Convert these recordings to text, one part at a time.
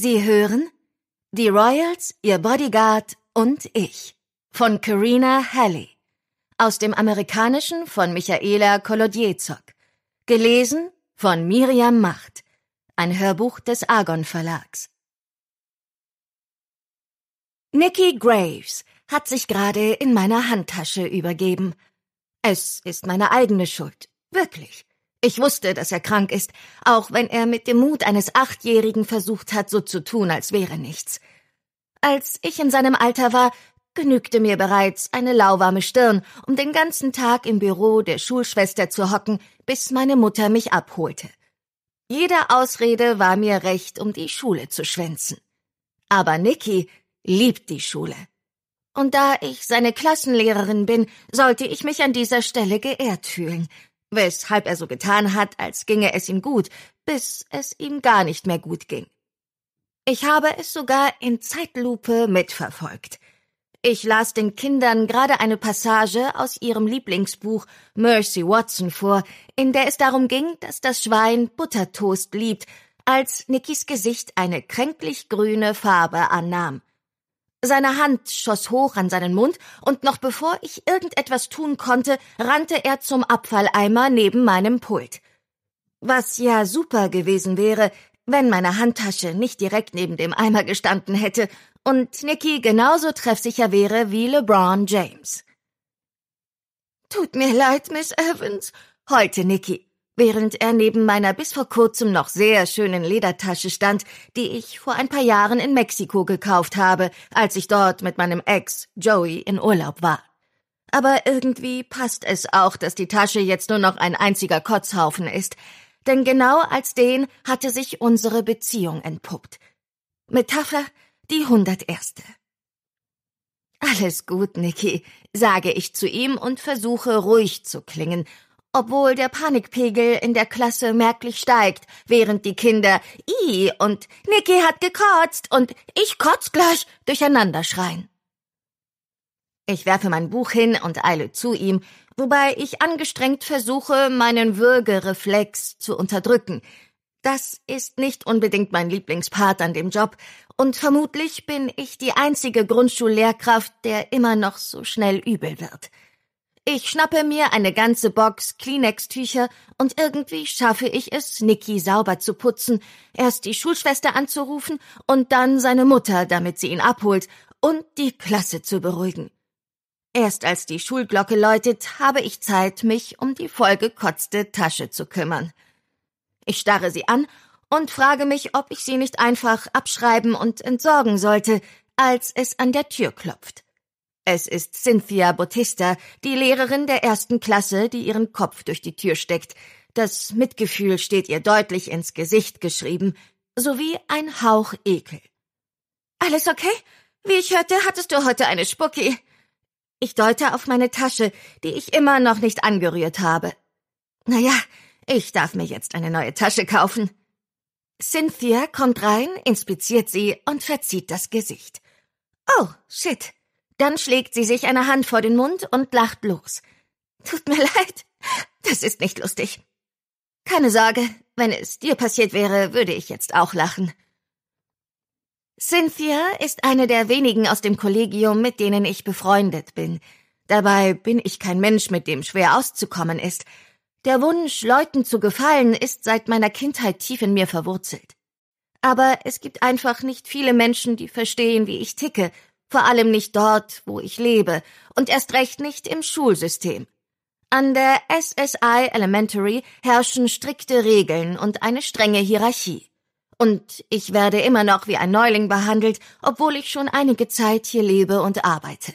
Sie hören Die Royals, Ihr Bodyguard und ich von Karina Halley aus dem Amerikanischen von Michaela Kolodjezok, gelesen von Miriam Macht, ein Hörbuch des Argon Verlags. Nikki Graves hat sich gerade in meiner Handtasche übergeben. Es ist meine eigene Schuld, wirklich. Ich wusste, dass er krank ist, auch wenn er mit dem Mut eines Achtjährigen versucht hat, so zu tun, als wäre nichts. Als ich in seinem Alter war, genügte mir bereits eine lauwarme Stirn, um den ganzen Tag im Büro der Schulschwester zu hocken, bis meine Mutter mich abholte. Jede Ausrede war mir recht, um die Schule zu schwänzen. Aber Nicky liebt die Schule. Und da ich seine Klassenlehrerin bin, sollte ich mich an dieser Stelle geehrt fühlen – weshalb er so getan hat, als ginge es ihm gut, bis es ihm gar nicht mehr gut ging. Ich habe es sogar in Zeitlupe mitverfolgt. Ich las den Kindern gerade eine Passage aus ihrem Lieblingsbuch Mercy Watson vor, in der es darum ging, dass das Schwein Buttertoast liebt, als Nickys Gesicht eine kränklich grüne Farbe annahm. Seine Hand schoss hoch an seinen Mund, und noch bevor ich irgendetwas tun konnte, rannte er zum Abfalleimer neben meinem Pult. Was ja super gewesen wäre, wenn meine Handtasche nicht direkt neben dem Eimer gestanden hätte und Nicky genauso treffsicher wäre wie LeBron James. Tut mir leid, Miss Evans, heulte Nicky während er neben meiner bis vor kurzem noch sehr schönen Ledertasche stand, die ich vor ein paar Jahren in Mexiko gekauft habe, als ich dort mit meinem Ex Joey in Urlaub war. Aber irgendwie passt es auch, dass die Tasche jetzt nur noch ein einziger Kotzhaufen ist, denn genau als den hatte sich unsere Beziehung entpuppt. Metapher die hunderterste. Alles gut, Nicky, sage ich zu ihm und versuche ruhig zu klingen obwohl der Panikpegel in der Klasse merklich steigt, während die Kinder I und Niki hat gekotzt und ich kotz gleich durcheinander schreien. Ich werfe mein Buch hin und eile zu ihm, wobei ich angestrengt versuche, meinen Würgereflex zu unterdrücken. Das ist nicht unbedingt mein Lieblingspart an dem Job, und vermutlich bin ich die einzige Grundschullehrkraft, der immer noch so schnell übel wird. Ich schnappe mir eine ganze Box Kleenex-Tücher und irgendwie schaffe ich es, Niki sauber zu putzen, erst die Schulschwester anzurufen und dann seine Mutter, damit sie ihn abholt, und die Klasse zu beruhigen. Erst als die Schulglocke läutet, habe ich Zeit, mich um die vollgekotzte Tasche zu kümmern. Ich starre sie an und frage mich, ob ich sie nicht einfach abschreiben und entsorgen sollte, als es an der Tür klopft. Es ist Cynthia Bautista, die Lehrerin der ersten Klasse, die ihren Kopf durch die Tür steckt. Das Mitgefühl steht ihr deutlich ins Gesicht geschrieben, sowie ein Hauch Ekel. Alles okay? Wie ich hörte, hattest du heute eine Spucki. Ich deute auf meine Tasche, die ich immer noch nicht angerührt habe. Naja, ich darf mir jetzt eine neue Tasche kaufen. Cynthia kommt rein, inspiziert sie und verzieht das Gesicht. Oh, shit. Dann schlägt sie sich eine Hand vor den Mund und lacht los. Tut mir leid, das ist nicht lustig. Keine Sorge, wenn es dir passiert wäre, würde ich jetzt auch lachen. Cynthia ist eine der wenigen aus dem Kollegium, mit denen ich befreundet bin. Dabei bin ich kein Mensch, mit dem schwer auszukommen ist. Der Wunsch, Leuten zu gefallen, ist seit meiner Kindheit tief in mir verwurzelt. Aber es gibt einfach nicht viele Menschen, die verstehen, wie ich ticke vor allem nicht dort, wo ich lebe, und erst recht nicht im Schulsystem. An der SSI Elementary herrschen strikte Regeln und eine strenge Hierarchie. Und ich werde immer noch wie ein Neuling behandelt, obwohl ich schon einige Zeit hier lebe und arbeite.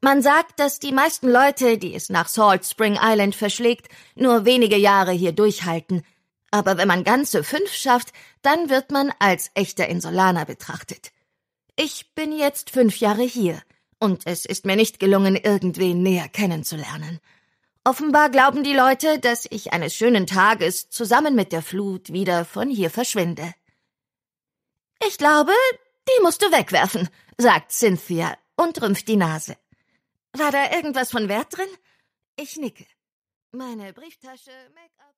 Man sagt, dass die meisten Leute, die es nach Salt Spring Island verschlägt, nur wenige Jahre hier durchhalten. Aber wenn man ganze fünf schafft, dann wird man als echter Insulaner betrachtet. Ich bin jetzt fünf Jahre hier und es ist mir nicht gelungen, irgendwen näher kennenzulernen. Offenbar glauben die Leute, dass ich eines schönen Tages zusammen mit der Flut wieder von hier verschwinde. Ich glaube, die musst du wegwerfen, sagt Cynthia und rümpft die Nase. War da irgendwas von Wert drin? Ich nicke. Meine Brieftasche, Make-up.